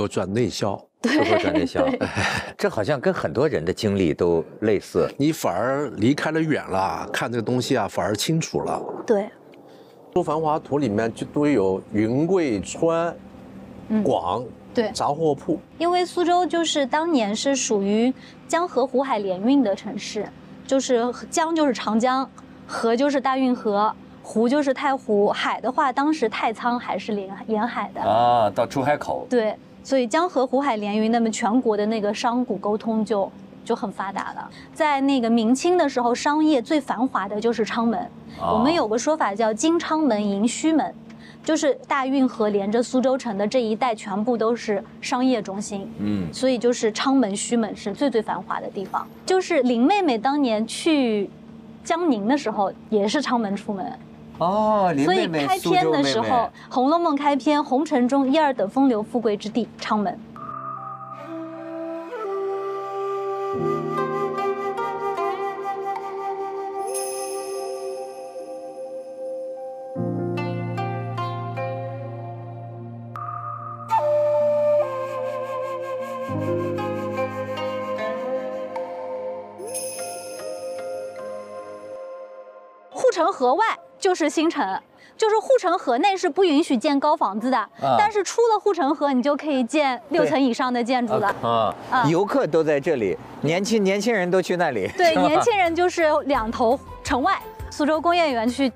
有转内销，对，都转内销，这好像跟很多人的经历都类似。你反而离开了远了，看这个东西啊，反而清楚了。对，说繁华图里面就都有云贵川、广，对，杂货铺。因为苏州就是当年是属于江河湖海联运的城市，就是江就是长江，河就是大运河，湖就是太湖，海的话当时太仓还是沿沿海的啊，到出海口。对。所以江河湖海连鱼，那么全国的那个商贾沟通就就很发达了。在那个明清的时候，商业最繁华的就是昌门。我们有个说法叫“金昌门银须门”，就是大运河连着苏州城的这一带全部都是商业中心。嗯，所以就是昌门须门是最最繁华的地方。就是林妹妹当年去江宁的时候，也是昌门出门。哦，所以开篇的时候，《红楼梦》开篇，红尘中一二等风流富贵之地，昌门。是新城，就是护城河内是不允许建高房子的，但是出了护城河，你就可以建六层以上的建筑了。啊，游客都在这里，年轻年轻人都去那里。对，年轻人就是两头城外，苏州工业园区。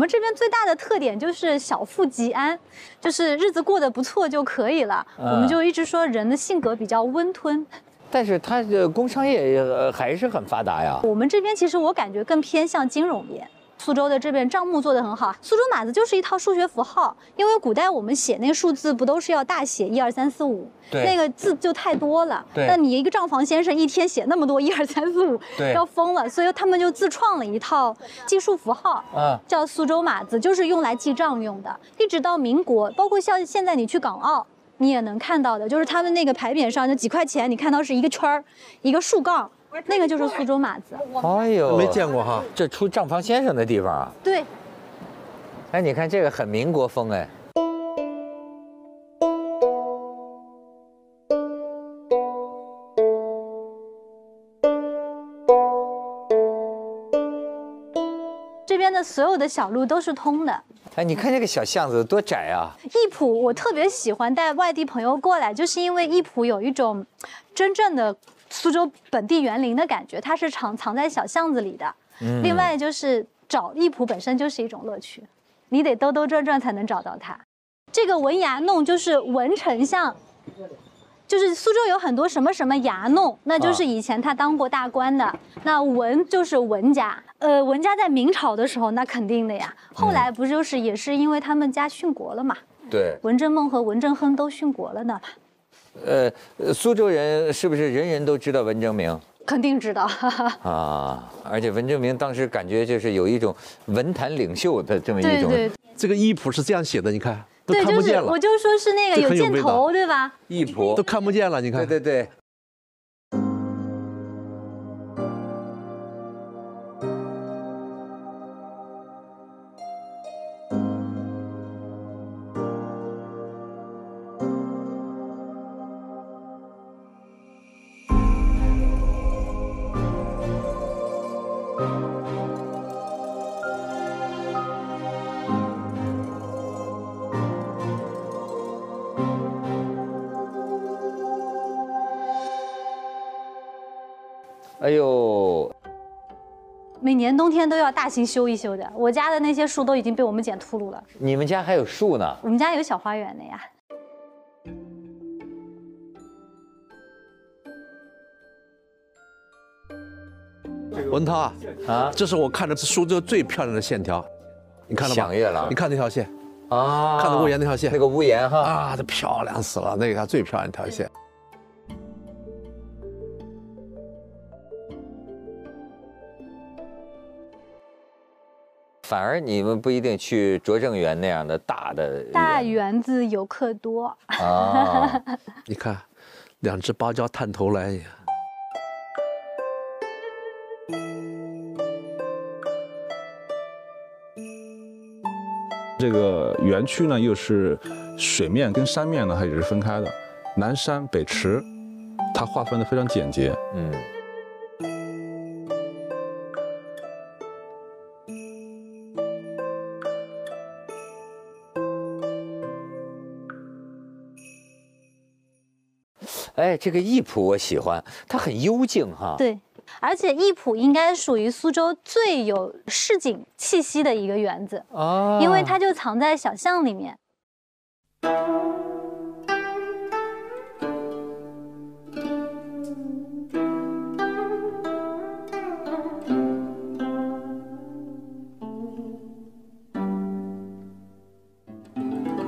我们这边最大的特点就是小富即安，就是日子过得不错就可以了。我们就一直说人的性格比较温吞，但是它工商业还是很发达呀。我们这边其实我感觉更偏向金融业。苏州的这边账目做得很好。苏州码子就是一套数学符号，因为古代我们写那个数字不都是要大写一二三四五，那个字就太多了。那你一个账房先生一天写那么多 一二三四五，要疯了。所以他们就自创了一套计数符号，嗯，叫苏州码子，就是用来记账用的。一直到民国，包括像现在你去港澳，你也能看到的，就是他们那个牌匾上，就几块钱你看到是一个圈儿，一个竖杠。那个就是苏州码子，哎呦，没见过哈，这出账房先生的地方啊。对，哎，你看这个很民国风哎。这边的所有的小路都是通的，哎，你看这个小巷子多窄啊。易普我特别喜欢带外地朋友过来，就是因为易普有一种真正的。苏州本地园林的感觉，它是藏藏在小巷子里的。另外就是找艺圃本身就是一种乐趣，你得兜兜转转才能找到它。这个文崖弄就是文丞相，就是苏州有很多什么什么崖弄，那就是以前他当过大官的。那文就是文家，呃，文家在明朝的时候那肯定的呀，后来不就是也是因为他们家殉国了嘛。对，文征孟和文征亨都殉国了呢。呃，苏州人是不是人人都知道文征明？肯定知道 啊！而且文征明当时感觉就是有一种文坛领袖的这么一种。对对。这个艺谱是这样写的，你看对，就是我就说，是那个有箭头，对吧？艺谱都看不见了，你看，对对。哎呦，每年冬天都要大型修一修的，我家的那些树都已经被我们剪秃噜了。你们家还有树呢？我们家有小花园的呀。文涛啊，这是我看着是苏州最漂亮的线条，你看到吗？页了，你看那条线啊，看到屋檐那条线，那个屋檐哈啊，这漂亮死了，那它最漂亮一条线。反而你们不一定去拙政园那样的大的大园子，游客多啊。你看，两只芭蕉探头来。这个园区呢，又是水面跟山面呢，它也是分开的，南山北池，它划分的非常简洁。嗯。哎，这个艺圃我喜欢，它很幽静哈。对，而且艺圃应该属于苏州最有市井气息的一个园子哦，因为它就藏在小巷里面。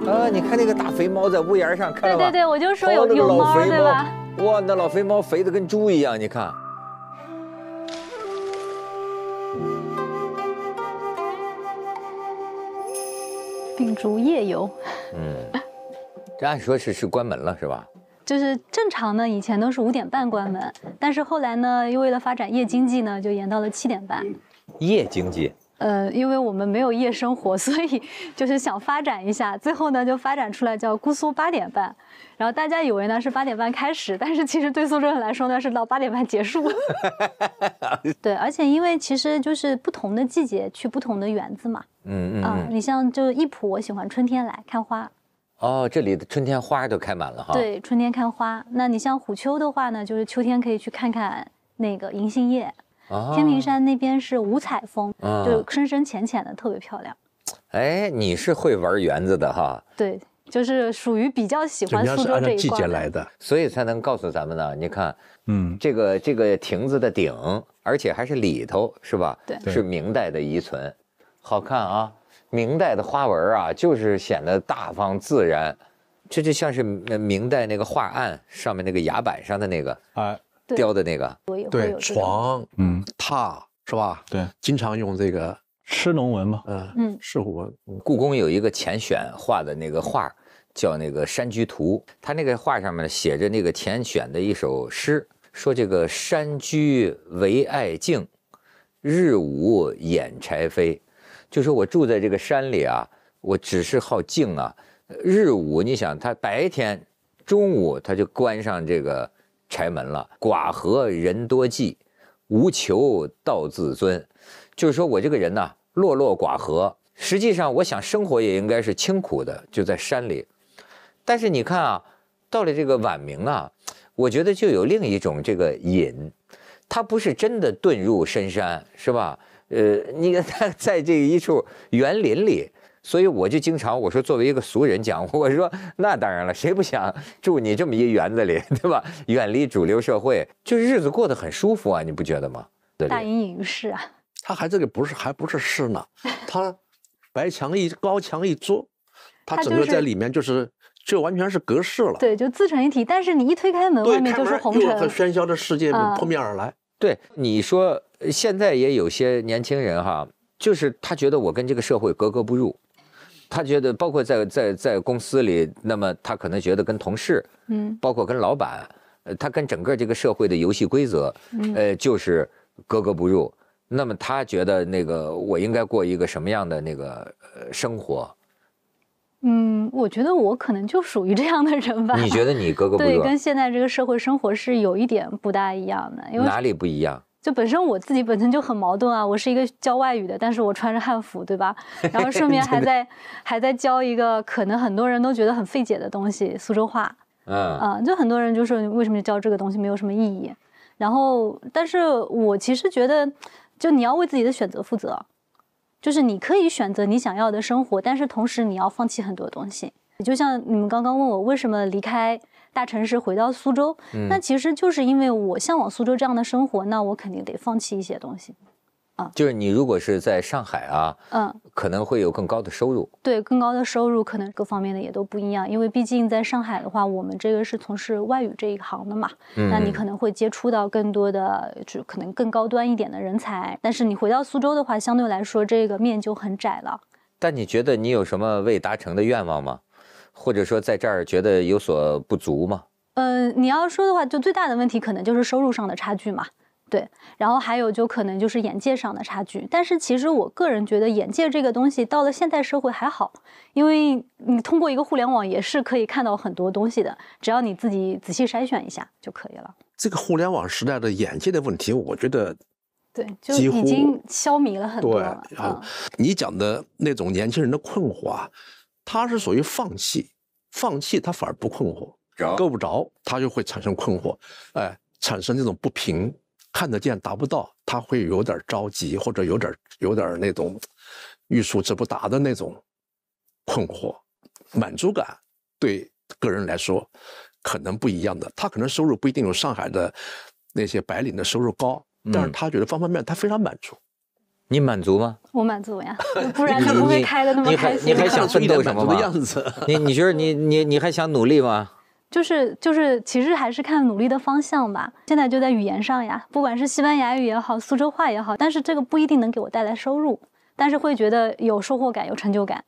啊！你看那个大肥猫在屋檐上，看到吗？对对对，我就说有有猫，对吧？哇，那老肥猫肥的跟猪一样，你看。秉烛夜游。嗯，这按说是是关门了，是吧？就是正常呢，以前都是五点半关门，但是后来呢，又为了发展夜经济呢，就延到了七点半。夜经济。呃，因为我们没有夜生活，所以就是想发展一下。最后呢，就发展出来叫“姑苏八点半”。然后大家以为呢是八点半开始，但是其实对苏州人来说呢是到八点半结束。对，而且因为其实就是不同的季节去不同的园子嘛。嗯嗯。啊，你像就一圃，我喜欢春天来看花。哦，这里的春天花都开满了哈。对，春天看花。那你像虎丘的话呢，就是秋天可以去看看那个银杏叶。天平山那边是五彩峰，就深深浅浅的，特别漂亮。哎，你是会玩园子的哈？对，就是属于比较喜欢苏州这一块季节来的，所以才能告诉咱们呢。你看，嗯，这个这个亭子的顶，而且还是里头，是吧？对，是明代的遗存，好看啊！明代的花纹啊，就是显得大方自然，这就像是明代那个画案上面那个崖板上的那个啊。雕的那个对床，嗯，榻是吧？对，经常用这个螭龙纹嘛。嗯嗯，螭虎纹。故宫有一个钱选画的那个画，叫那个《山居图》，他那个画上面写着那个钱选的一首诗，说这个山居唯爱静，日午掩柴扉，就说我住在这个山里啊，我只是好静啊。日午，你想他白天中午他就关上这个。柴门了，寡合人多忌，无求道自尊，就是说我这个人呢，落落寡合。实际上，我想生活也应该是清苦的，就在山里。但是你看啊，到了这个晚明啊，我觉得就有另一种这个隐，他不是真的遁入深山，是吧？呃，你看他在这一处园林里。所以我就经常我说作为一个俗人讲，我说那当然了，谁不想住你这么一园子里，对吧？远离主流社会，就日子过得很舒服啊，你不觉得吗？大隐隐于市啊，他还这个不是还不是市呢，他白墙一高墙一桌，他整个在里面就是就完全是隔世了。对，就自成一体。但是你一推开门，外面就是红尘喧嚣的世界扑面而来。对你说，现在也有些年轻人哈，就是他觉得我跟这个社会格格不入。他觉得，包括在在在公司里，那么他可能觉得跟同事，嗯，包括跟老板，呃，他跟整个这个社会的游戏规则，呃，就是格格不入。那么他觉得那个我应该过一个什么样的那个呃生活？嗯，我觉得我可能就属于这样的人吧。你觉得你格格不？入？对，跟现在这个社会生活是有一点不大一样的，因为哪里不一样？就本身我自己本身就很矛盾啊，我是一个教外语的，但是我穿着汉服，对吧？然后顺便还 在还在教一个可能很多人都觉得很费解的东西，苏州话。嗯啊，就很多人就说为什么教这个东西没有什么意义？然后，但是我其实觉得，就你要为自己的选择负责，就是你可以选择你想要的生活，但是同时你要放弃很多东西。就像你们刚刚问我为什么离开大城市回到苏州，那其实就是因为我向往苏州这样的生活，那我肯定得放弃一些东西，啊，就是你如果是在上海啊，嗯，可能会有更高的收入，对，更高的收入，可能各方面的也都不一样，因为毕竟在上海的话，我们这个是从事外语这一行的嘛，那你可能会接触到更多的，就可能更高端一点的人才，但是你回到苏州的话，相对来说这个面就很窄了。但你觉得你有什么未达成的愿望吗？或者说，在这儿觉得有所不足吗？嗯，你要说的话，就最大的问题可能就是收入上的差距嘛。对，然后还有就可能就是眼界上的差距。但是其实我个人觉得眼界这个东西到了现代社会还好，因为你通过一个互联网也是可以看到很多东西的，只要你自己仔细筛选一下就可以了。这个互联网时代的眼界的问题，我觉得，对，就已经消弭了很多了。啊，你讲的那种年轻人的困惑。啊，他是属于放弃，放弃他反而不困惑，够不着他就会产生困惑，哎，产生那种不平，看得见达不到，他会有点着急，或者有点有点那种欲速则不达的那种困惑。满足感对个人来说可能不一样的，他可能收入不一定有上海的那些白领的收入高，但是他觉得方方面面他非常满足。你满足吗？我满足呀，不然不会开得那么开心。你还想奋斗什么样子？你你觉得你你你还想努力吗？就是就是，其实还是看努力的方向吧。现在就在语言上呀，不管是西班牙语也好，苏州话也好，但是这个不一定能给我带来收入，但是会觉得有收获感、有成就感。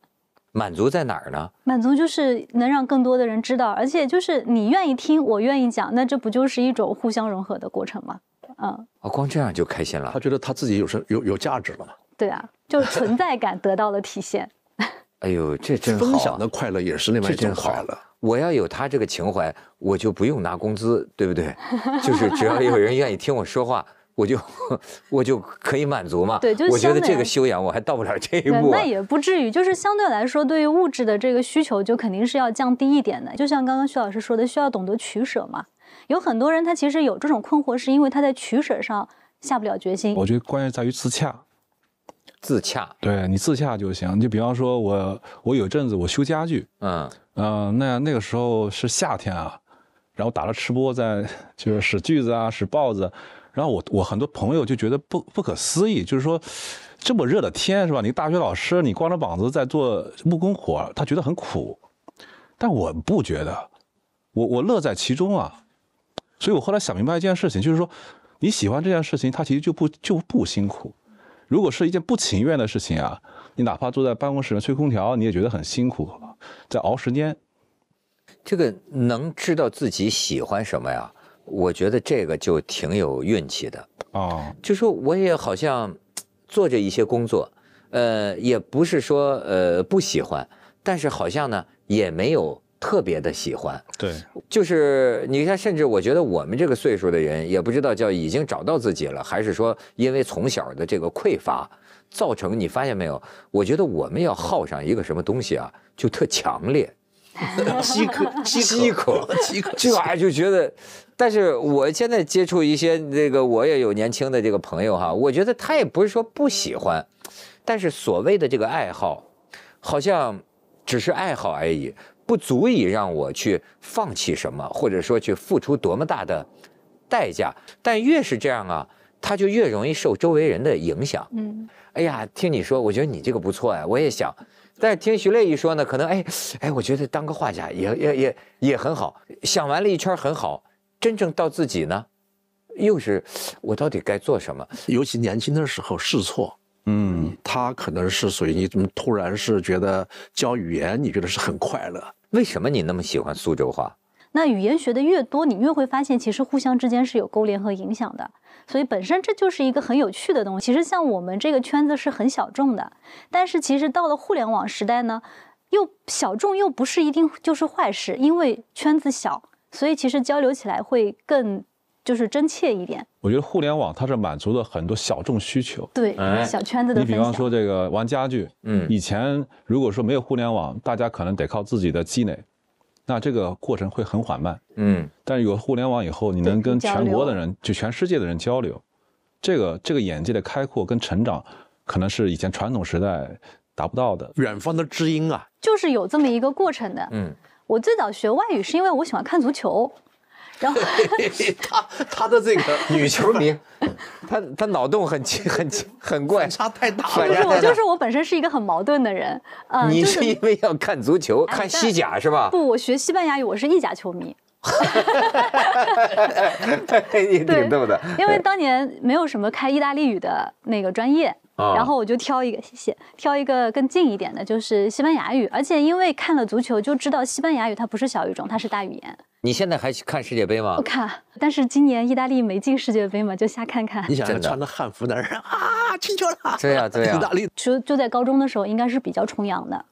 满足在哪儿呢？满足就是能让更多的人知道，而且就是你愿意听，我愿意讲，那这不就是一种互相融合的过程吗？嗯，啊，光这样就开心了。他觉得他自己有什有有价值了吗？对啊，就是存在感得到了体现。哎呦，这真好、分享的快乐也是另外一件好了。我要有他这个情怀，我就不用拿工资，对不对？就是 只要有人愿意听我说话，我就 我就可以满足嘛。对，就是我觉得这个修养我还到不了这一步。那也不至于，就是相对来说，对于物质的这个需求，就肯定是要降低一点的。就像刚刚徐老师说的，需要懂得取舍嘛。有很多人，他其实有这种困惑，是因为他在取舍上下不了决心。我觉得关键在于自洽，自洽，对你自洽就行。就比方说，我我有一阵子我修家具，嗯嗯，那那个时候是夏天啊，然后打了吃播，在就是使锯子啊，使刨子，然后我我很多朋友就觉得不不可思议，就是说这么热的天是吧？你大学老师，你光着膀子在做木工活，他觉得很苦，但我不觉得，我我乐在其中啊。所以，我后来想明白一件事情，就是说，你喜欢这件事情，它其实就不就不辛苦。如果是一件不情愿的事情啊，你哪怕坐在办公室吹空调，你也觉得很辛苦，在熬时间。这个能知道自己喜欢什么呀？我觉得这个就挺有运气的啊。就说我也好像做着一些工作，呃，也不是说呃不喜欢，但是好像呢也没有。特别的喜欢，对，就是你看，甚至我觉得我们这个岁数的人也不知道叫已经找到自己了，还是说因为从小的这个匮乏造成？你发现没有？我觉得我们要耗上一个什么东西啊，就特强烈，饥渴，饥渴，饥渴，这就觉得。但是我现在接触一些这个我也有年轻的这个朋友哈，我觉得他也不是说不喜欢，但是所谓的这个爱好，好像。只是爱好而已，不足以让我去放弃什么，或者说去付出多么大的代价。但越是这样啊，他就越容易受周围人的影响。嗯，哎呀，听你说，我觉得你这个不错呀，我也想。但是听徐磊一说呢，可能哎哎，我觉得当个画家也也也也很好。想完了一圈很好，真正到自己呢，又是我到底该做什么？尤其年轻的时候试错。嗯，他可能是属于你怎么突然是觉得教语言你觉得是很快乐？为什么你那么喜欢苏州话？那语言学的越多，你越会发现其实互相之间是有勾连和影响的。所以本身这就是一个很有趣的东西。其实像我们这个圈子是很小众的，但是其实到了互联网时代呢，又小众又不是一定就是坏事，因为圈子小，所以其实交流起来会更。就是真切一点。我觉得互联网它是满足了很多小众需求，对小圈子的。你比方说这个玩家具，嗯，以前如果说没有互联网，大家可能得靠自己的积累，那这个过程会很缓慢，嗯。但是有互联网以后，你能跟全国的人，就全世界的人交流，这个这个眼界的开阔跟成长，可能是以前传统时代达不到的。远方的知音啊，就是有这么一个过程的。嗯，我最早学外语是因为我喜欢看足球。然后 他他的这个 女球迷，他他脑洞很奇很奇很怪，反差太大。了。不是，我就是我本身是一个很矛盾的人。你是因为要看足球，看西甲是吧？不，我学西班牙语，我是意甲球迷。哈哈哈你挺逗的。因为当年没有什么开意大利语的那个专业。然后我就挑一个，谢谢，挑一个更近一点的，就是西班牙语。而且因为看了足球，就知道西班牙语它不是小语种，它是大语言。你现在还去看世界杯吗？不看，但是今年意大利没进世界杯嘛，就瞎看看。你想，穿的汉服的人啊，进球了！对呀对呀，意大利。就就在高中的时候，应该是比较崇洋的，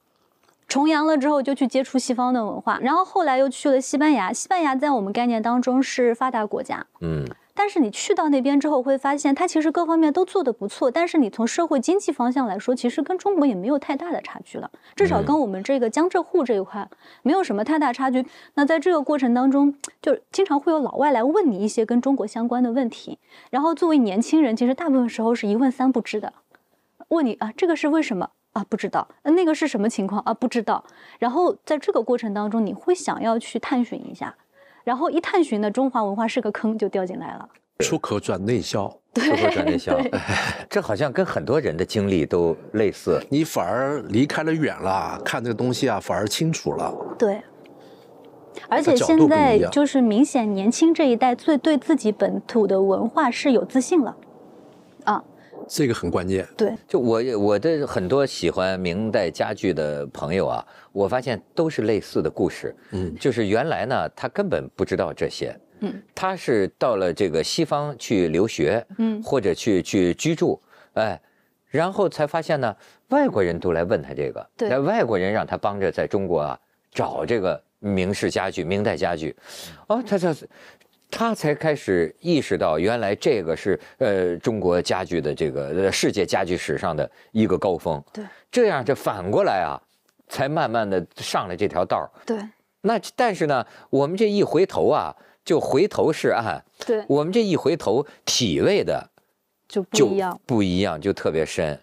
崇洋了之后就去接触西方的文化，然后后来又去了西班牙。西班牙在我们概念当中是发达国家，嗯。但是你去到那边之后，会发现它其实各方面都做得不错。但是你从社会经济方向来说，其实跟中国也没有太大的差距了，至少跟我们这个江浙沪这一块没有什么太大差距。那在这个过程当中，就经常会有老外来问你一些跟中国相关的问题。然后作为年轻人，其实大部分时候是一问三不知的，问你啊这个是为什么啊不知道，那个是什么情况啊不知道。然后在这个过程当中，你会想要去探寻一下。然后一探寻呢，中华文化是个坑，就掉进来了。出口转内销，出口转内销，这好像跟很多人的经历都类似。你反而离开了远了，看这个东西啊，反而清楚了。对，而且现在就是明显年轻这一代最对自己本土的文化是有自信了。这个很关键，对，就我我的很多喜欢明代家具的朋友啊，我发现都是类似的故事，嗯，就是原来呢，他根本不知道这些，嗯，他是到了这个西方去留学，嗯，或者去去居住，哎，然后才发现呢，外国人都来问他这个，对，外国人让他帮着在中国啊找这个明式家具、明代家具，哦，他这是。他才开始意识到，原来这个是呃中国家具的这个世界家具史上的一个高峰。对，这样这反过来啊，才慢慢的上了这条道对，那但是呢，我们这一回头啊，就回头是岸。对，我们这一回头体味的，就就不一样，不一样，就特别深。